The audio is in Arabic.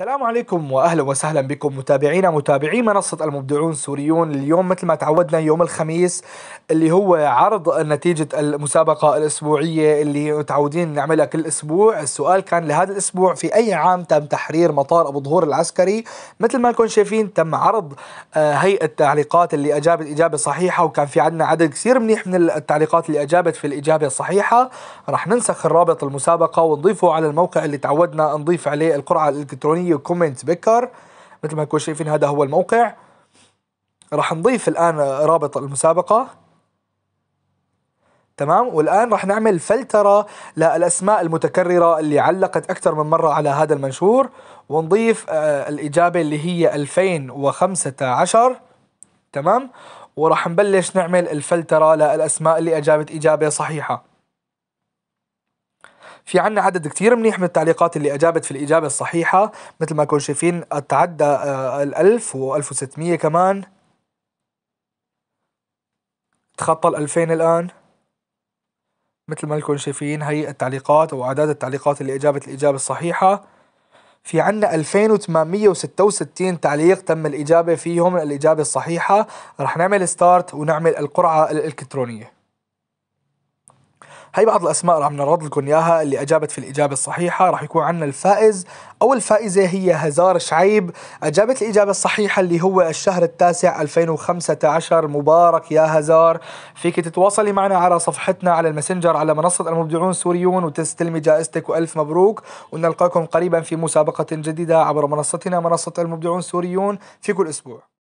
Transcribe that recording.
السلام عليكم واهلا وسهلا بكم متابعينا متابعي منصه المبدعون السوريون اليوم مثل ما تعودنا يوم الخميس اللي هو عرض نتيجه المسابقه الاسبوعيه اللي متعودين نعملها كل اسبوع، السؤال كان لهذا الاسبوع في اي عام تم تحرير مطار ابو ظهور العسكري؟ مثل ما كنتم شايفين تم عرض آه، هيئه التعليقات اللي اجابت اجابه صحيحه وكان في عندنا عدد كثير منيح من التعليقات اللي اجابت في الاجابه الصحيحه، راح ننسخ الرابط المسابقه ونضيفه على الموقع اللي تعودنا نضيف عليه القرعه الالكترونيه هي كومنت بكر مثل ما كنتم شايفين هذا هو الموقع راح نضيف الان رابط المسابقه تمام والان راح نعمل فلتره للاسماء المتكرره اللي علقت اكثر من مره على هذا المنشور ونضيف آه، الاجابه اللي هي 2015 تمام وراح نبلش نعمل الفلتره للاسماء اللي اجابت اجابه صحيحه في عنا عدد كتير منيح من التعليقات اللي أجابت في الإجابة الصحيحة مثل ما كنتم شايفين تعدى آه، الألف و1600 كمان تخطى الألفين الآن مثل ما نكون شايفين هي التعليقات أو أعداد التعليقات اللي أجابت الإجابة الصحيحة في عنا 2866 تعليق تم الإجابة فيهم الإجابة الصحيحة رح نعمل ستارت ونعمل القرعة الإلكترونية هي بعض الاسماء عم نعرض لكم اياها اللي اجابت في الاجابه الصحيحه راح يكون عندنا الفائز او الفائزه هي هزار شعيب اجابت الاجابه الصحيحه اللي هو الشهر التاسع 2015 مبارك يا هزار فيك تتواصلي معنا على صفحتنا على الماسنجر على منصه المبدعون السوريون وتستلمي جائزتك والف مبروك ونلقاكم قريبا في مسابقه جديده عبر منصتنا منصه المبدعون السوريون في كل اسبوع